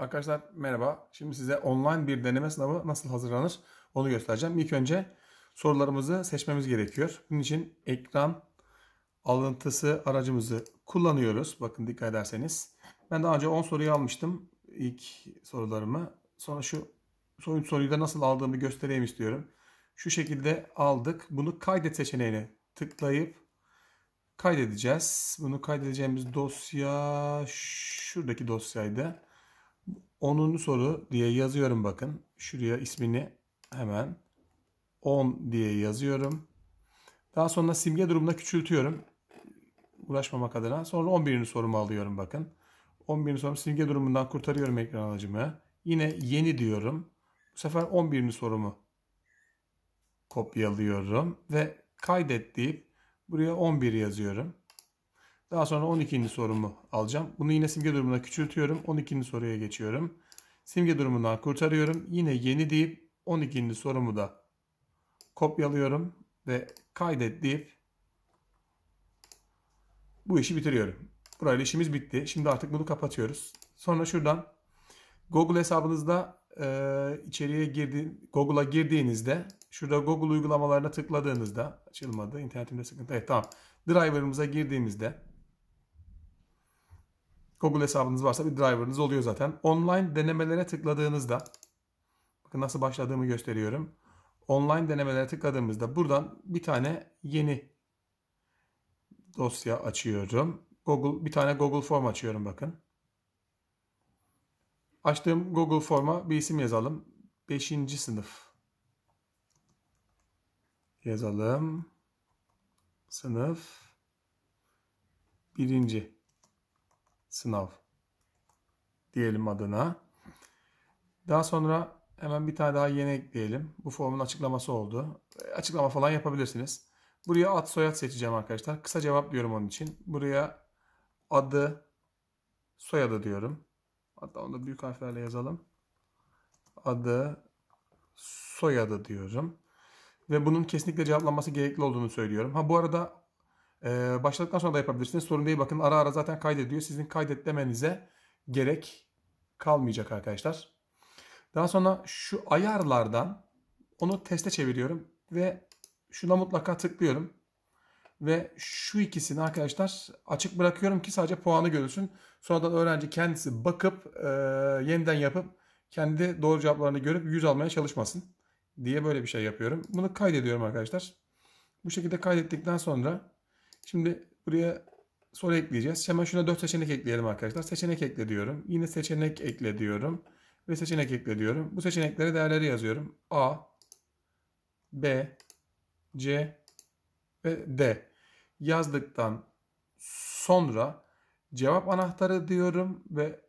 Arkadaşlar merhaba. Şimdi size online bir deneme sınavı nasıl hazırlanır onu göstereceğim. İlk önce sorularımızı seçmemiz gerekiyor. Bunun için ekran alıntısı aracımızı kullanıyoruz. Bakın dikkat ederseniz. Ben daha önce 10 soruyu almıştım. ilk sorularımı. Sonra şu soyut soruyu da nasıl aldığımı göstereyim istiyorum. Şu şekilde aldık. Bunu kaydet seçeneğine tıklayıp kaydedeceğiz. Bunu kaydedeceğimiz dosya şuradaki dosyaydı. 10. soru diye yazıyorum bakın. Şuraya ismini hemen 10 diye yazıyorum. Daha sonra simge durumunda küçültüyorum. Uğraşmamak adına. Sonra 11. sorumu alıyorum bakın. 11. sorum simge durumundan kurtarıyorum ekran alıcımı. Yine yeni diyorum. Bu sefer 11. sorumu kopyalıyorum ve kaydet deyip buraya 11 yazıyorum. Daha sonra 12. sorumu alacağım. Bunu yine simge durumuna küçültüyorum. 12. soruya geçiyorum. Simge durumundan kurtarıyorum. Yine yeni deyip 12. sorumu da kopyalıyorum ve kaydet deyip bu işi bitiriyorum. Burayla işimiz bitti. Şimdi artık bunu kapatıyoruz. Sonra şuradan Google hesabınızda e, içeriye girdi, Google'a girdiğinizde şurada Google uygulamalarına tıkladığınızda açılmadı. İnternetimde sıkıntı. Evet tamam. Driver'ımıza girdiğimizde Google hesabınız varsa bir driver'ınız oluyor zaten. Online denemelere tıkladığınızda bakın nasıl başladığımı gösteriyorum. Online denemelere tıkladığımızda buradan bir tane yeni dosya açıyorum. Google bir tane Google Form açıyorum bakın. Açtığım Google Form'a bir isim yazalım. 5. sınıf yazalım. Sınıf 1 sınav diyelim adına. Daha sonra hemen bir tane daha yeni ekleyelim. Bu formun açıklaması oldu. E, açıklama falan yapabilirsiniz. Buraya ad soyad seçeceğim arkadaşlar. Kısa cevap diyorum onun için. Buraya adı soyadı diyorum. Hatta onu da büyük harflerle yazalım. Adı soyadı diyorum. Ve bunun kesinlikle cevaplanması gerekli olduğunu söylüyorum. Ha bu arada ee, başladıktan sonra da yapabilirsiniz. Sorun değil bakın ara ara zaten kaydediyor. Sizin kaydet demenize gerek kalmayacak arkadaşlar. Daha sonra şu ayarlardan onu teste çeviriyorum ve şuna mutlaka tıklıyorum. Ve şu ikisini arkadaşlar açık bırakıyorum ki sadece puanı görülsün. Sonradan öğrenci kendisi bakıp e, yeniden yapıp kendi doğru cevaplarını görüp yüz almaya çalışmasın diye böyle bir şey yapıyorum. Bunu kaydediyorum arkadaşlar. Bu şekilde kaydettikten sonra Şimdi buraya soru ekleyeceğiz. Hemen şuna 4 seçenek ekleyelim arkadaşlar. Seçenek ekle diyorum. Yine seçenek ekle diyorum. Ve seçenek ekle diyorum. Bu seçeneklere değerleri yazıyorum. A, B, C ve D. Yazdıktan sonra cevap anahtarı diyorum ve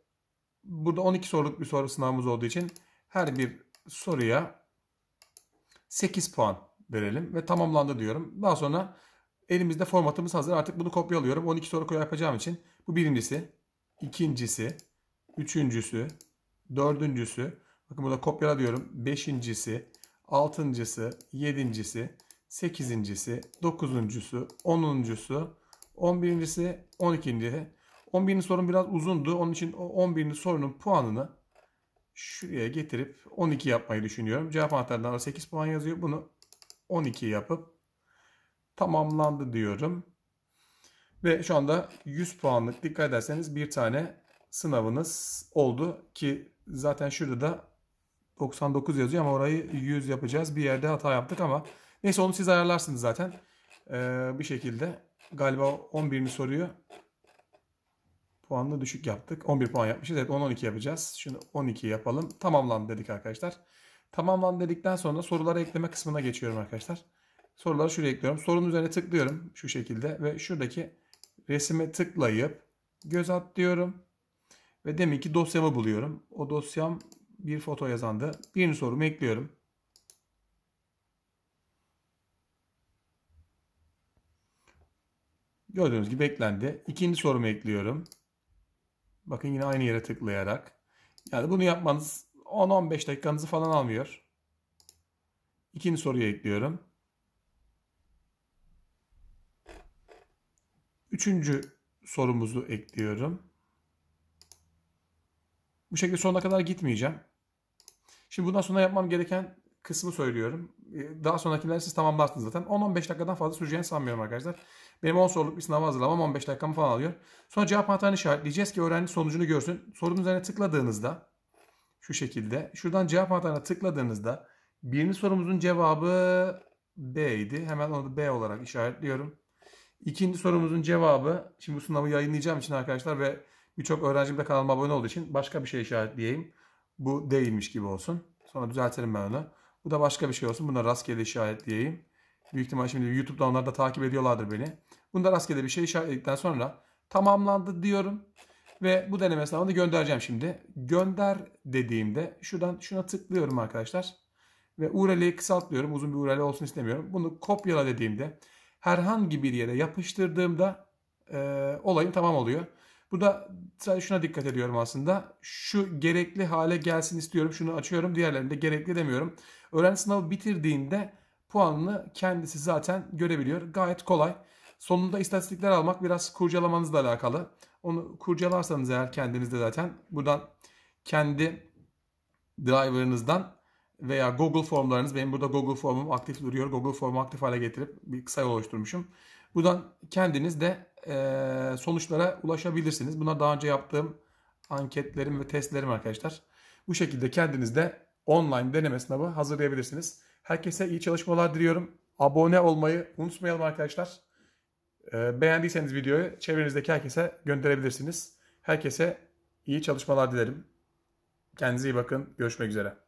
burada 12 soruluk bir soru sınavımız olduğu için her bir soruya 8 puan verelim ve tamamlandı diyorum. Daha sonra Elimizde formatımız hazır. Artık bunu kopyalıyorum. 12 soru koyu yapacağım için. Bu birincisi. ikincisi. Üçüncüsü. Dördüncüsü. Bakın burada kopyala diyorum. Beşincisi. Altıncısı. Yedincisi. Sekizincisi. Dokuzuncusu. Onuncusu. On birincisi. On ikincisi. On birinci sorun biraz uzundu. Onun için on birinci sorunun puanını şuraya getirip 12 yapmayı düşünüyorum. Cevap anahtarından 8 puan yazıyor. Bunu 12 yapıp tamamlandı diyorum. Ve şu anda 100 puanlık dikkat ederseniz bir tane sınavınız oldu ki zaten şurada da 99 yazıyor ama orayı 100 yapacağız. Bir yerde hata yaptık ama neyse onu siz ayarlarsınız zaten. Ee, bir şekilde galiba 11'ini soruyor. Puanını düşük yaptık. 11 puan yapmışız. Evet 10-12 yapacağız. Şimdi 12 yapalım. Tamamlandı dedik arkadaşlar. Tamamlandı dedikten sonra soruları ekleme kısmına geçiyorum arkadaşlar soruları şuraya ekliyorum. Sorunun üzerine tıklıyorum şu şekilde ve şuradaki resime tıklayıp göz at diyorum. Ve demek ki dosyamı buluyorum. O dosyam bir foto yazandı. Birinci sorumu ekliyorum. Gördüğünüz gibi eklendi. İkinci sorumu ekliyorum. Bakın yine aynı yere tıklayarak. Yani bunu yapmanız 10-15 dakikanızı falan almıyor. İkinci soruyu ekliyorum. Üçüncü sorumuzu ekliyorum. Bu şekilde sonuna kadar gitmeyeceğim. Şimdi bundan sonra yapmam gereken kısmı söylüyorum. Ee, daha sonrakileri siz tamamlarsınız zaten. 10-15 dakikadan fazla süreceğini sanmıyorum arkadaşlar. Benim 10 soruluk bir sınava hazırlamam 15 dakikamı falan alıyor. Sonra cevap anahtarını işaretleyeceğiz ki öğrenci sonucunu görsün. Sorunun üzerine tıkladığınızda şu şekilde. Şuradan cevap anahtarına tıkladığınızda birinci sorumuzun cevabı B idi. Hemen onu B olarak işaretliyorum. İkinci sorumuzun cevabı, şimdi bu sınavı yayınlayacağım için arkadaşlar ve birçok öğrencim de kanalıma abone olduğu için başka bir şey işaretleyeyim. Bu değilmiş gibi olsun. Sonra düzeltirim ben onu. Bu da başka bir şey olsun. Buna rastgele işaretleyeyim. Büyük ihtimal şimdi YouTube'da onlar da takip ediyorlardır beni. Bunu da rastgele bir şey işaretledikten sonra tamamlandı diyorum. Ve bu deneme sınavını göndereceğim şimdi. Gönder dediğimde şuradan şuna tıklıyorum arkadaşlar. Ve URL'i kısaltlıyorum. Uzun bir URL olsun istemiyorum. Bunu kopyala dediğimde herhangi bir yere yapıştırdığımda e, olayım tamam oluyor. Bu da sadece şuna dikkat ediyorum aslında. Şu gerekli hale gelsin istiyorum. Şunu açıyorum. Diğerlerini de gerekli demiyorum. Öğrenci sınavı bitirdiğinde puanını kendisi zaten görebiliyor. Gayet kolay. Sonunda istatistikler almak biraz kurcalamanızla alakalı. Onu kurcalarsanız eğer kendinizde zaten buradan kendi driver'ınızdan veya Google formlarınız, benim burada Google formum aktif duruyor. Google formu aktif hale getirip bir kısa yol oluşturmuşum. Buradan kendiniz de e, sonuçlara ulaşabilirsiniz. Bunlar daha önce yaptığım anketlerim ve testlerim arkadaşlar. Bu şekilde kendiniz de online deneme sınavı hazırlayabilirsiniz. Herkese iyi çalışmalar diliyorum. Abone olmayı unutmayalım arkadaşlar. E, beğendiyseniz videoyu çevrenizdeki herkese gönderebilirsiniz. Herkese iyi çalışmalar dilerim. Kendinize iyi bakın. Görüşmek üzere.